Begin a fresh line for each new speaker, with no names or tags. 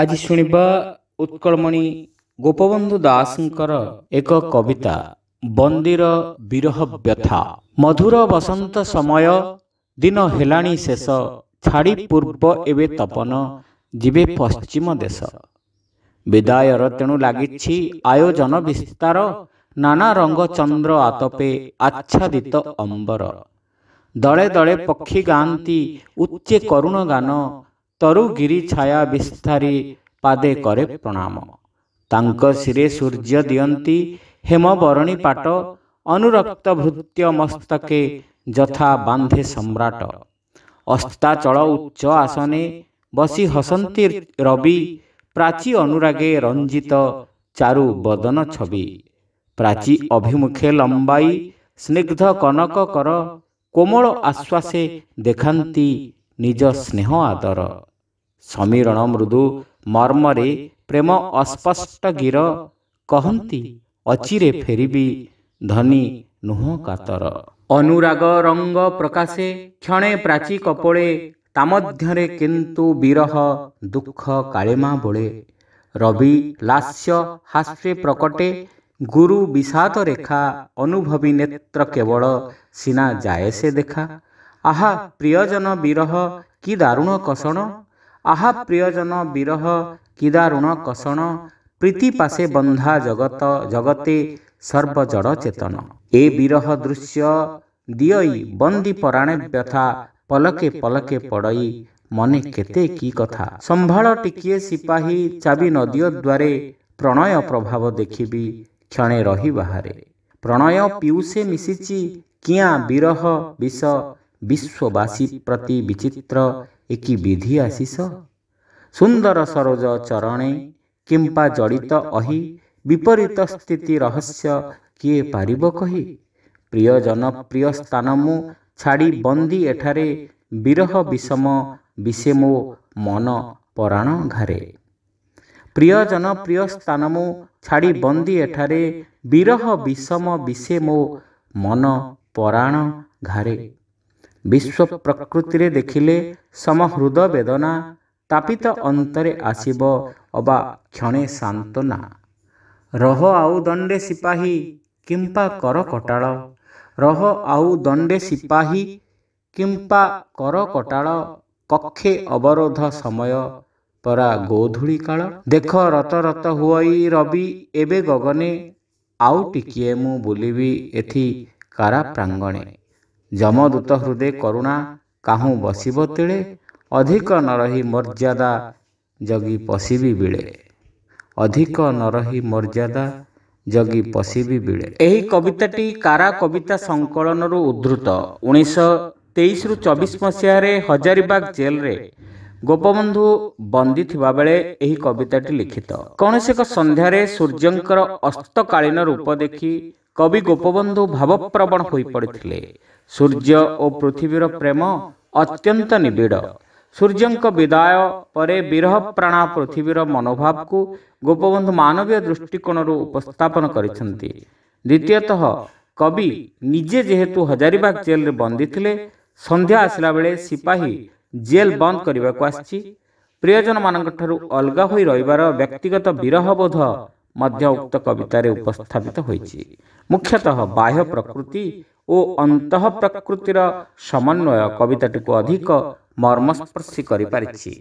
ଆଜି ଶୁଣିବା ଉତ୍କଳମଣି ଗୋପବନ୍ଧୁ ଦାସଙ୍କର ଏକ କବିତା ବନ୍ଦୀର ବିରହ ବ୍ୟଥା ମଧୁର ବସନ୍ତ ସମୟ ଦିନ ହେଲାଣି ଶେଷ ଛାଡ଼ି ପୂର୍ବ ଏବେ ତପନ ଯିବେ ପଶ୍ଚିମ ଦେଶ ବିଦାୟର ତେଣୁ ଲାଗିଛି ଆୟୋଜନ ବିସ୍ତାର ନାନା ରଙ୍ଗ ଚନ୍ଦ୍ର ଆତପେ ଆଚ୍ଛାଦିତ ଅମ୍ବର ଦଳେ ଦଳେ ପକ୍ଷୀ ଗାଆନ୍ତି ଉଚ୍ଚେ କରୁଣ ଗାନ ତରୁଗିରି ଛାୟା ବିସ୍ତାରି ପାଦେ କରେ ପ୍ରଣାମ ତାଙ୍କ ଶିରେ ସୂର୍ଯ୍ୟ ଦିଅନ୍ତି ହେମବରଣୀ ପାଟ ଅନୁରକ୍ତ ଭୃତ୍ୟ ମସ୍ତକେ ଯଥା ବାନ୍ଧେ ସମ୍ରାଟ ଅସ୍ତାଚଳ ଉଚ୍ଚ ଆସନେ ବସି ହସନ୍ତି ରବି ପ୍ରାଚୀ ଅନୁରାଗେ ରଞ୍ଜିତ ଚାରୁ ବଦନ ଛବି ପ୍ରାଚୀ ଅଭିମୁଖେ ଲମ୍ବାଇ ସ୍ନିଗ୍ଧ କନକ କର କୋମଳ ଆଶ୍ୱାସେ ଦେଖାନ୍ତି ନିଜ ସ୍ନେହ ଆଦର ସମୀରଣ ମୃଦୁ ମର୍ମରେ ପ୍ରେମ ଅସ୍ପଷ୍ଟ ଗୀର କହନ୍ତି ଅଚିରେ ଫେରିବି ଧନୀ ନୁହଁ କାତର ଅନୁରାଗ ରଙ୍ଗ ପ୍ରକାଶେ କ୍ଷଣେ ପ୍ରାଚୀ କପୋଳେ ତା ମଧ୍ୟରେ କିନ୍ତୁ ବିରହ ଦୁଃଖ କାଳିମା ବୋଳେ ରବି ଲାସ୍ୟ ହାସ୍ୟ ପ୍ରକଟେ ଗୁରୁ ବିଷାଦ ରେଖା ଅନୁଭବୀ ନେତ୍ର କେବଳ ସିନା ଯାଏ ସେ ଦେଖା ଆହା ପ୍ରିୟଜନ ବିରହ କି ଦାରୁଣ କଷଣ आहा कसन विरहार पासे बन्धा जगत सर्व बन्ड चेतन एलके पड केते कि सम्भा सिपाही चाहिँ नदीद्वारे प्रणय प्रभाव देखि क्षणे रहि बाहे प्रणय पिउसे मिसिचि किँ विर विष विश्ववासी प्रति विचित ଏକି ବିଧି ଆସିସ ସୁନ୍ଦର ସରୋଜ ଚରଣେ କିମ୍ବା ଜଡ଼ିତ ଅହି ବିପରୀତ ସ୍ଥିତି ରହସ୍ୟ କିଏ ପାରିବ କହି ପ୍ରିୟ ଜନପ୍ରିୟ ସ୍ଥାନ ମୁଁ ଛାଡ଼ି ବନ୍ଦୀ ଏଠାରେ ବିରହ ବିଷମ ବିଷେ ମୋ ମନ ପରାଣ ଘାରେ ପ୍ରିୟ ଜନପ୍ରିୟ ସ୍ଥାନ ମୁଁ ଛାଡ଼ି ବନ୍ଦୀ ଏଠାରେ ବିରହ ବିଷମ ବିଷେ ମୋ ମନ ପରାଣ ଘାରେ ବିଶ୍ୱ ପ୍ରକୃତିରେ ଦେଖିଲେ ସମହୃଦ ବେଦନା ତାପିତ ଅନ୍ତରେ ଆସିବ ଅବା କ୍ଷଣେ ସାନ୍ତନା ରହ ଆଉ ଦଣ୍ଡେ ସିପାହୀ କିମ୍ପା କର କଟାଳ ରହ ଆଉ ଦଣ୍ଡେ ସିପାହୀ କିମ୍ପା କର କଟାଳ କକ୍ଷେ ଅବରୋଧ ସମୟ ପରା ଗୋଧୂଳି କାଳ ଦେଖ ରତ ରତ ହୁଅଇ ରବି ଏବେ ଗଗନେ ଆଉ ଟିକିଏ ମୁଁ ବୁଲିବି ଏଠି କାରା ପ୍ରାଙ୍ଗଣେ ଯମଦୂତ ହୃଦେ କରୁଣା କାହୁଁ ବସିବ ତିଳେ ଅଧିକ ନ ରହି ମର୍ଯ୍ୟାଦା ଜଗି ପଶିବି ବିଳେ ଅଧିକ ନ ରହି ମର୍ଯ୍ୟାଦା ଜଗି ପଶିବି ବିଳେ ଏହି କବିତାଟି କାରା କବିତା ସଂକଳନରୁ ଉଦ୍ଧୃତ ଉଣେଇଶହ ତେଇଶରୁ ଚବିଶ ମସିହାରେ ହଜାରିବାଗ ଜେଲରେ ଗୋପବନ୍ଧୁ ବନ୍ଦୀ ଥିବା ବେଳେ ଏହି କବିତାଟି ଲିଖିତ କୌଣସି ଏକ ସନ୍ଧ୍ୟାରେ ସୂର୍ଯ୍ୟଙ୍କର ଅସ୍ତକାଳୀନ ରୂପ ଦେଖି କବି ଗୋପବନ୍ଧୁ ଭାବପ୍ରବଣ ହୋଇପଡ଼ିଥିଲେ ସୂର୍ଯ୍ୟ ଓ ପୃଥିବୀର ପ୍ରେମ ଅତ୍ୟନ୍ତ ନିବିଡ଼ ସୂର୍ଯ୍ୟଙ୍କ ବିଦାୟ ପରେ ବିରହ ପ୍ରାଣା ପୃଥିବୀର ମନୋଭାବକୁ ଗୋପବନ୍ଧୁ ମାନବୀୟ ଦୃଷ୍ଟିକୋଣରୁ ଉପସ୍ଥାପନ କରିଛନ୍ତି ଦ୍ୱିତୀୟତଃ କବି ନିଜେ ଯେହେତୁ ହଜାରିବାଗ ଜେଲରେ ବନ୍ଦୀ ଥିଲେ ସନ୍ଧ୍ୟା ଆସିଲା ବେଳେ ସିପାହୀ ଜେଲ ବନ୍ଦ କରିବାକୁ ଆସିଛି ପ୍ରିୟଜନମାନଙ୍କ ଠାରୁ ଅଲଗା ହୋଇ ରହିବାର ବ୍ୟକ୍ତିଗତ ବିରହ ବୋଧ ମଧ୍ୟ ଉକ୍ତ କବିତାରେ ଉପସ୍ଥାପିତ ହୋଇଛି ମୁଖ୍ୟତଃ ବାହ୍ୟ ପ୍ରକୃତି ଓ ଅନ୍ତଃ ପ୍ରକୃତିର ସମନ୍ୱୟ କବିତାଟିକୁ ଅଧିକ ମର୍ମସ୍ପର୍ଶୀ କରିପାରିଛି